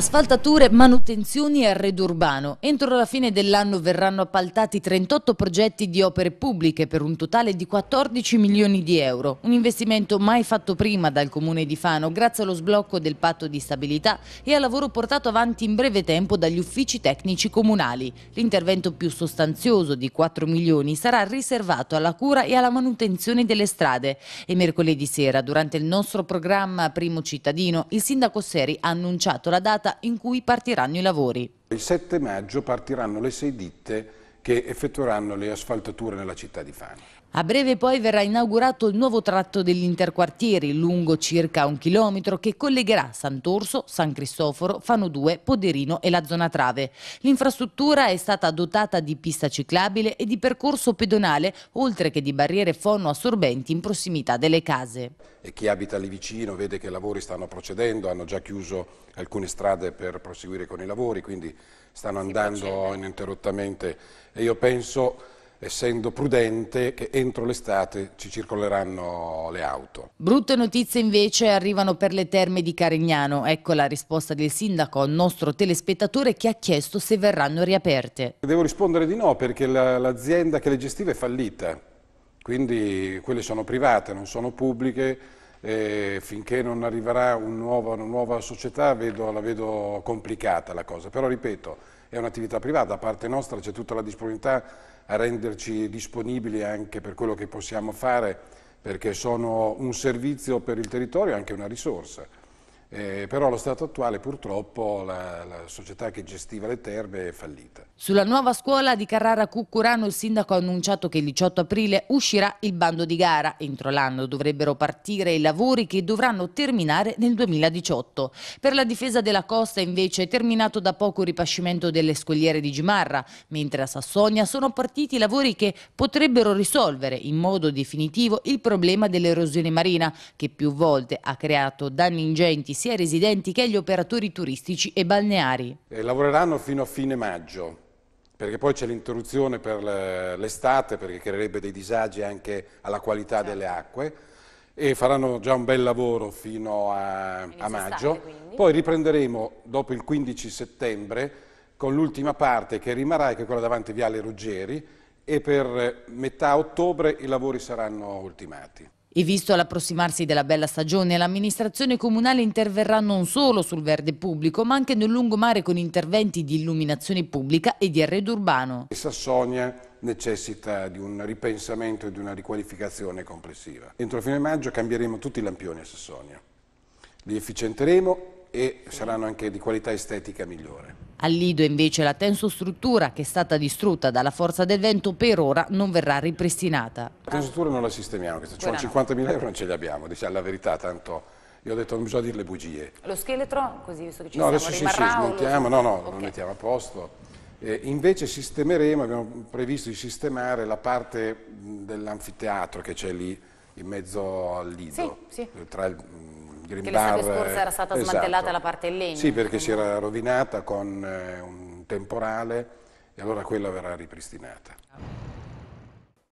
Asfaltature, manutenzioni e arredo urbano. Entro la fine dell'anno verranno appaltati 38 progetti di opere pubbliche per un totale di 14 milioni di euro. Un investimento mai fatto prima dal Comune di Fano grazie allo sblocco del patto di stabilità e al lavoro portato avanti in breve tempo dagli uffici tecnici comunali. L'intervento più sostanzioso di 4 milioni sarà riservato alla cura e alla manutenzione delle strade. E mercoledì sera, durante il nostro programma Primo Cittadino, il sindaco Seri ha annunciato la data data in cui partiranno i lavori. Il 7 maggio partiranno le sei ditte che effettueranno le asfaltature nella città di Fani. A breve poi verrà inaugurato il nuovo tratto dell'interquartieri, lungo circa un chilometro, che collegherà Sant'Orso, San Cristoforo, Fano 2, Poderino e la zona Trave. L'infrastruttura è stata dotata di pista ciclabile e di percorso pedonale, oltre che di barriere fonoassorbenti in prossimità delle case. E chi abita lì vicino vede che i lavori stanno procedendo, hanno già chiuso alcune strade per proseguire con i lavori, quindi stanno andando ininterrottamente e io penso essendo prudente che entro l'estate ci circoleranno le auto. Brutte notizie invece arrivano per le terme di Carignano. Ecco la risposta del sindaco nostro telespettatore che ha chiesto se verranno riaperte. Devo rispondere di no perché l'azienda la, che le gestiva è fallita, quindi quelle sono private, non sono pubbliche. E finché non arriverà un nuovo, una nuova società vedo, la vedo complicata la cosa, però ripeto è un'attività privata, da parte nostra c'è tutta la disponibilità a renderci disponibili anche per quello che possiamo fare perché sono un servizio per il territorio e anche una risorsa. Eh, però allo stato attuale purtroppo la, la, società che gestiva le terme è fallita. Sulla nuova scuola di Carrara Cuccurano il sindaco ha annunciato che il 18 aprile uscirà il bando di gara. Entro l'anno dovrebbero partire i lavori che dovranno terminare nel 2018. Per la difesa della costa invece è terminato da poco il ripascimento delle scogliere di Gimarra, mentre a Sassonia sono partiti i lavori che potrebbero risolvere in modo definitivo il problema dell'erosione marina che più volte ha creato danni ingenti sia i residenti che gli operatori turistici e balneari. Eh, lavoreranno fino a fine maggio, perché poi c'è l'interruzione per l'estate, perché creerebbe dei disagi anche alla qualità certo. delle acque, e faranno già un bel lavoro fino a, a maggio. Estate, poi riprenderemo dopo il 15 settembre con l'ultima parte che rimarrà, che è quella davanti Viale Ruggeri, e per metà ottobre i lavori saranno ultimati. E visto l'approssimarsi della bella stagione, l'amministrazione comunale interverrà non solo sul verde pubblico, ma anche nel lungomare con interventi di illuminazione pubblica e di arredo urbano. Sassonia necessita di un ripensamento e di una riqualificazione complessiva. Entro fine maggio cambieremo tutti i lampioni a Sassonia. Li efficienteremo e saranno anche di qualità estetica migliore. Al Lido invece la tensostruttura che è stata distrutta dalla forza del vento per ora non verrà ripristinata. La tensostruttura non la sistemiamo, sono 50.000 euro non ce li abbiamo, diciamo la verità tanto. Io ho detto non bisogna dire le bugie. Lo scheletro, così visto che ci no, siamo, adesso sì, sì, smontiamo, lo... no, no, okay. lo mettiamo a posto. Eh, invece sistemeremo, abbiamo previsto di sistemare la parte dell'anfiteatro che c'è lì in mezzo al Lido, sì, sì. tra il Green che l'estate scorsa era stata eh, esatto. smantellata la parte in legno. Sì, perché quindi. si era rovinata con eh, un temporale e allora quella verrà ripristinata.